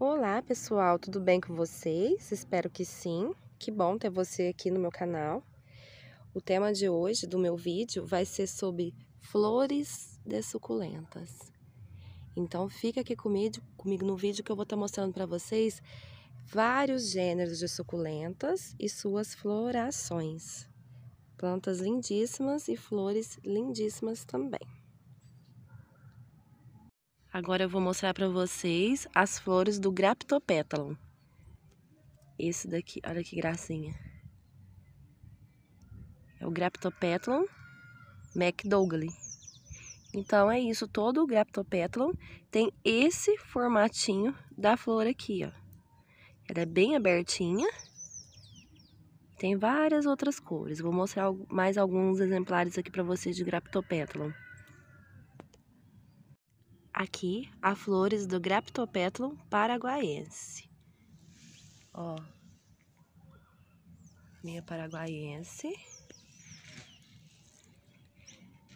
Olá pessoal, tudo bem com vocês? Espero que sim. Que bom ter você aqui no meu canal. O tema de hoje do meu vídeo vai ser sobre flores de suculentas. Então fica aqui comigo, comigo no vídeo que eu vou estar tá mostrando para vocês vários gêneros de suculentas e suas florações. Plantas lindíssimas e flores lindíssimas também. Agora eu vou mostrar para vocês as flores do Graptopétalum. Esse daqui, olha que gracinha. É o Graptopétalum McDougall. Então é isso, todo o Graptopétalum tem esse formatinho da flor aqui, ó. Ela é bem abertinha. Tem várias outras cores. Vou mostrar mais alguns exemplares aqui para vocês de Graptopétalum. Aqui, a flores do Graptopetlum paraguaiense. Ó, minha paraguaiense.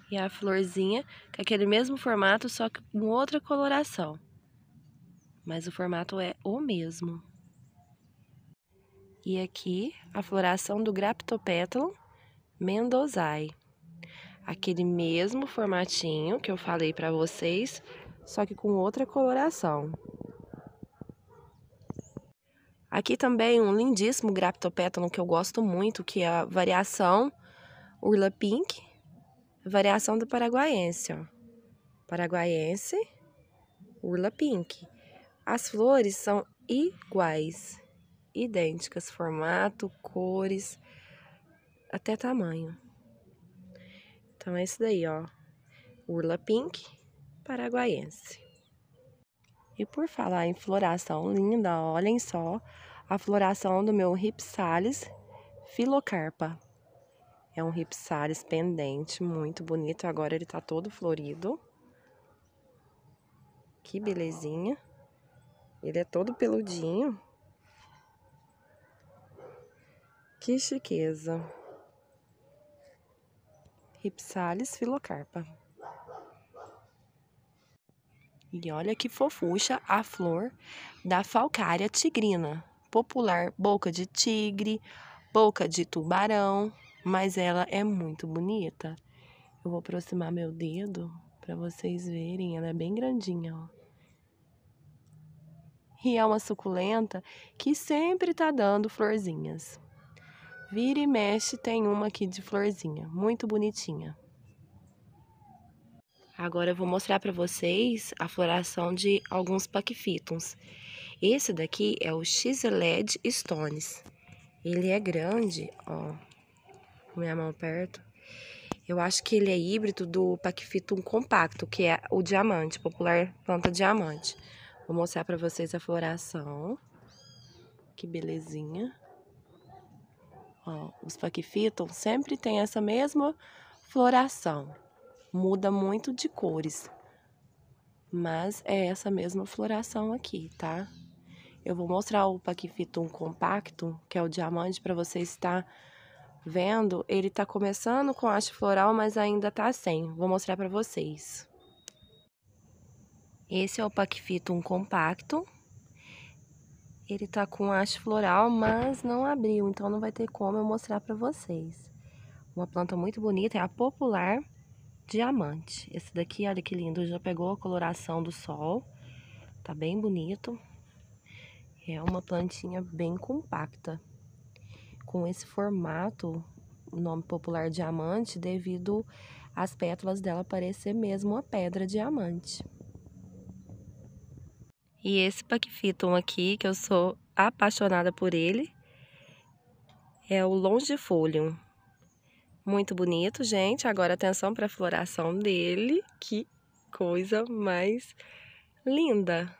E a florzinha, com é aquele mesmo formato, só que com outra coloração. Mas o formato é o mesmo. E aqui, a floração do Graptopetlum Mendozai. aquele mesmo formatinho que eu falei para vocês, só que com outra coloração. Aqui também um lindíssimo graptopétalo que eu gosto muito, que é a variação Urla Pink, variação do paraguaiense, ó. Paraguaiense, Urla Pink. As flores são iguais, idênticas, formato, cores, até tamanho. Então é isso daí, ó. Urla Pink, paraguaiense. E por falar em floração linda, olhem só a floração do meu Ripsalis filocarpa. É um Ripsalis pendente, muito bonito. Agora ele tá todo florido. Que belezinha. Ele é todo peludinho. Que chiqueza. Ripsalis filocarpa. E olha que fofucha a flor da falcária tigrina, popular boca de tigre, boca de tubarão, mas ela é muito bonita. Eu vou aproximar meu dedo para vocês verem, ela é bem grandinha, ó. E é uma suculenta que sempre tá dando florzinhas. Vira e mexe tem uma aqui de florzinha, muito bonitinha. Agora eu vou mostrar para vocês a floração de alguns paquifitums. Esse daqui é o X-LED Stones. Ele é grande, ó. Minha mão perto. Eu acho que ele é híbrido do Paquifitum compacto, que é o diamante, popular planta diamante. Vou mostrar para vocês a floração. Que belezinha. Ó, os Paquifitums sempre tem essa mesma floração muda muito de cores. Mas é essa mesma floração aqui, tá? Eu vou mostrar o Paquifitum compacto, que é o diamante, para você estar vendo. Ele tá começando com haste floral, mas ainda tá sem. Vou mostrar para vocês. Esse é o Paquifitum compacto. Ele tá com haste floral, mas não abriu, então não vai ter como eu mostrar para vocês. Uma planta muito bonita, é a popular diamante. Esse daqui, olha que lindo, já pegou a coloração do sol. Tá bem bonito. É uma plantinha bem compacta. Com esse formato, nome popular diamante, devido às pétalas dela parecer mesmo uma pedra diamante. E esse paquifitum aqui, que eu sou apaixonada por ele, é o longifolium. Muito bonito, gente. Agora atenção para a floração dele. Que coisa mais linda.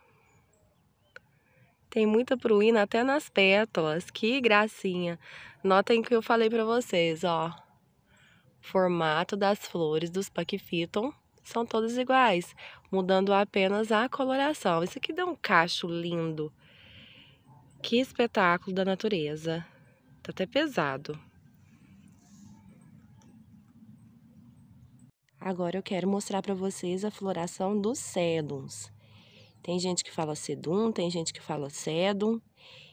Tem muita pruína até nas pétalas. Que gracinha. Notem que eu falei para vocês, ó. Formato das flores dos Paquifiton são todas iguais, mudando apenas a coloração. Isso aqui dá um cacho lindo. Que espetáculo da natureza. Tá até pesado. Agora eu quero mostrar para vocês a floração dos sedums. Tem gente que fala sedum, tem gente que fala sedum.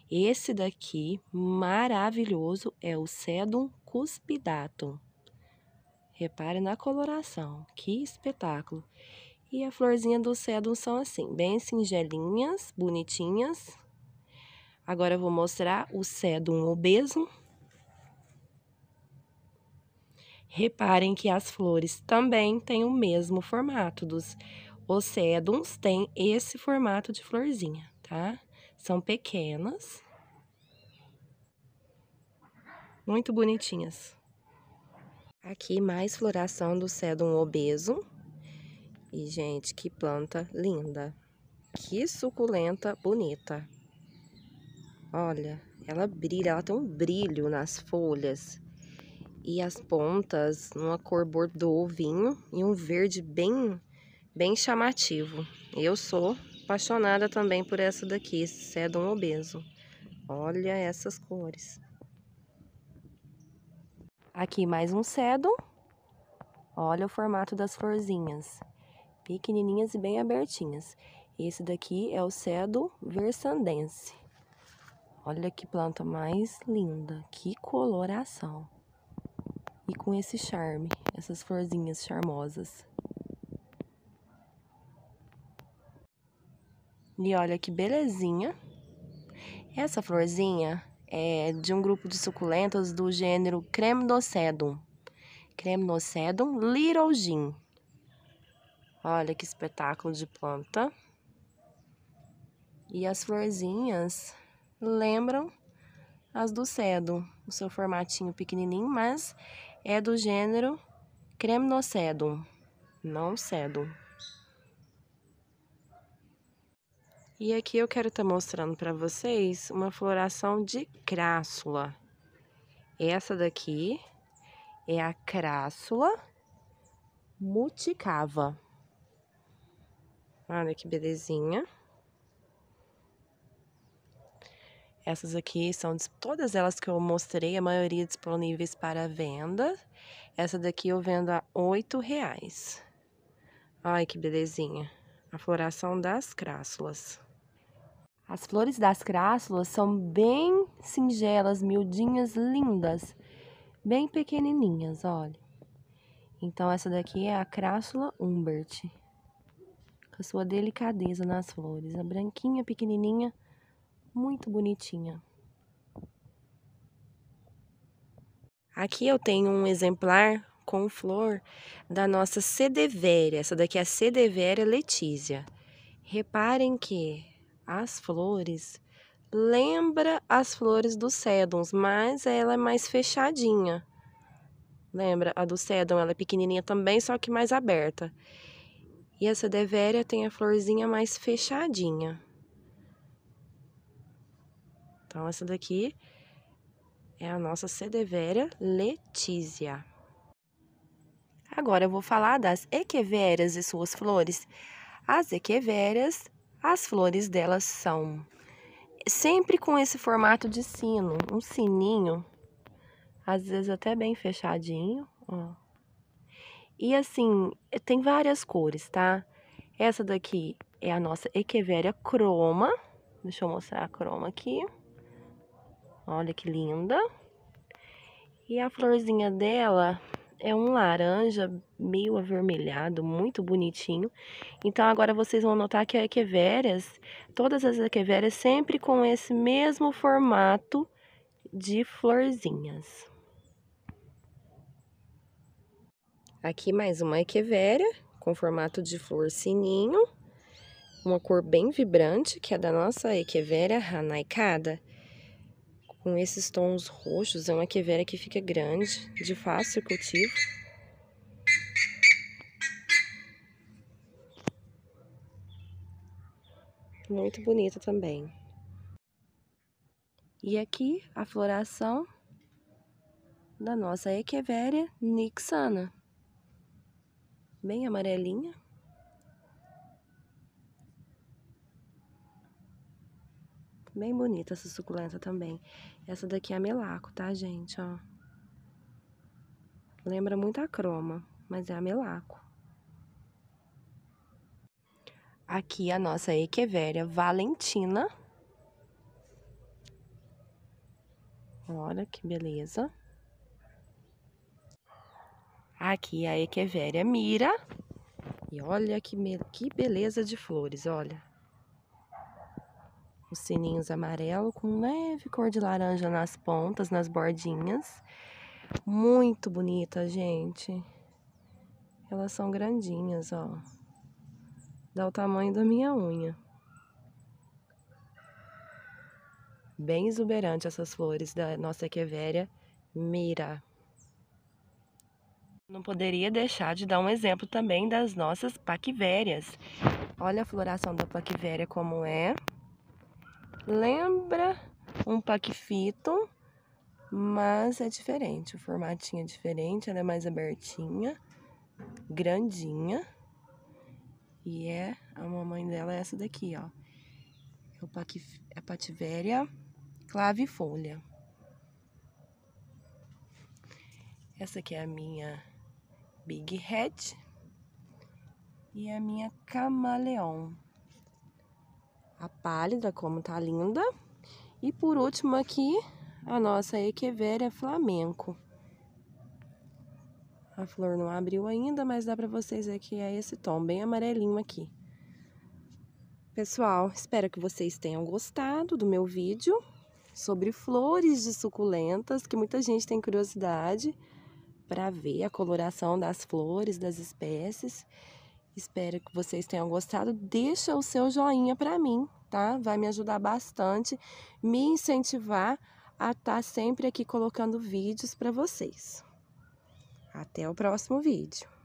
Esse daqui, maravilhoso, é o sedum cuspidatum. Repare na coloração, que espetáculo. E a florzinha do sedum são assim, bem singelinhas, bonitinhas. Agora eu vou mostrar o sedum obeso. Reparem que as flores também têm o mesmo formato dos océduns, tem esse formato de florzinha, tá? São pequenas. Muito bonitinhas. Aqui mais floração do cedum obeso. E, gente, que planta linda. Que suculenta bonita. Olha, ela brilha, ela tem um brilho nas folhas e as pontas numa cor bordô vinho e um verde bem bem chamativo. Eu sou apaixonada também por essa daqui, Sedum é Obeso. Olha essas cores. Aqui mais um Sedum. Olha o formato das florzinhas. Pequenininhas e bem abertinhas. Esse daqui é o Sedum versandense. Olha que planta mais linda, que coloração e com esse charme, essas florzinhas charmosas. E olha que belezinha. Essa florzinha é de um grupo de suculentas do gênero Cremnocedum. Cremnocedum Little Gin. Olha que espetáculo de planta. E as florzinhas lembram as do cedo, o seu formatinho pequenininho, mas é do gênero Cremnocedum, não cedum. E aqui eu quero estar tá mostrando para vocês uma floração de crássula. Essa daqui é a crássula multicava. Olha que belezinha. Essas aqui são todas elas que eu mostrei, a maioria disponíveis para venda. Essa daqui eu vendo a oito reais. Ai, que belezinha. A floração das crássulas. As flores das crássulas são bem singelas, miudinhas, lindas. Bem pequenininhas, olha. Então, essa daqui é a crássula Humbert, Com a sua delicadeza nas flores. A branquinha, pequenininha, muito bonitinha. Aqui eu tenho um exemplar com flor da nossa sedevéria. Essa daqui é a Cedeveria letícia. Reparem que as flores lembra as flores dos sedons, mas ela é mais fechadinha. Lembra a do cédon, ela é pequenininha também, só que mais aberta. E essa deveria tem a florzinha mais fechadinha. Então, essa daqui é a nossa Cedevera Letícia. Agora eu vou falar das equeveras e suas flores. As equeveras, as flores delas são sempre com esse formato de sino, um sininho, às vezes até bem fechadinho, ó. E assim, tem várias cores, tá? Essa daqui é a nossa equeveria croma. Deixa eu mostrar a croma aqui. Olha que linda. E a florzinha dela é um laranja meio avermelhado, muito bonitinho. Então agora vocês vão notar que a equevérias, todas as equevérias sempre com esse mesmo formato de florzinhas. Aqui mais uma equevéria com formato de flor sininho, uma cor bem vibrante, que é da nossa equevéria Hanaikada com esses tons roxos, é uma quevera que fica grande, de fácil cultivo. Muito bonita também. E aqui a floração da nossa Echeveria nixana. Bem amarelinha. Bem bonita essa suculenta também. Essa daqui é a melaco, tá, gente? Ó. Lembra muito a croma, mas é a melaco. Aqui a nossa equeveria Valentina. Olha que beleza. Aqui a equeveria Mira. E olha que, que beleza de flores, olha os sininhos amarelo com leve cor de laranja nas pontas, nas bordinhas. Muito bonita, gente. Elas são grandinhas, ó. Dá o tamanho da minha unha. Bem exuberante essas flores da nossa Echeveria Mira. Não poderia deixar de dar um exemplo também das nossas paquivérias. Olha a floração da paquivéria como é lembra um paquifito, mas é diferente. O formatinho é diferente, ela é mais abertinha, grandinha. E é, a mamãe dela é essa daqui, ó. É o paquif, a é pativéria Essa aqui é a minha Big Head e a minha Camaleon a pálida, como tá linda. E por último aqui, a nossa Echeveria Flamenco. A flor não abriu ainda, mas dá para vocês ver que é esse tom bem amarelinho aqui. Pessoal, espero que vocês tenham gostado do meu vídeo sobre flores de suculentas, que muita gente tem curiosidade para ver a coloração das flores, das espécies. Espero que vocês tenham gostado. Deixa o seu joinha para mim, tá? Vai me ajudar bastante, me incentivar a estar tá sempre aqui colocando vídeos para vocês. Até o próximo vídeo.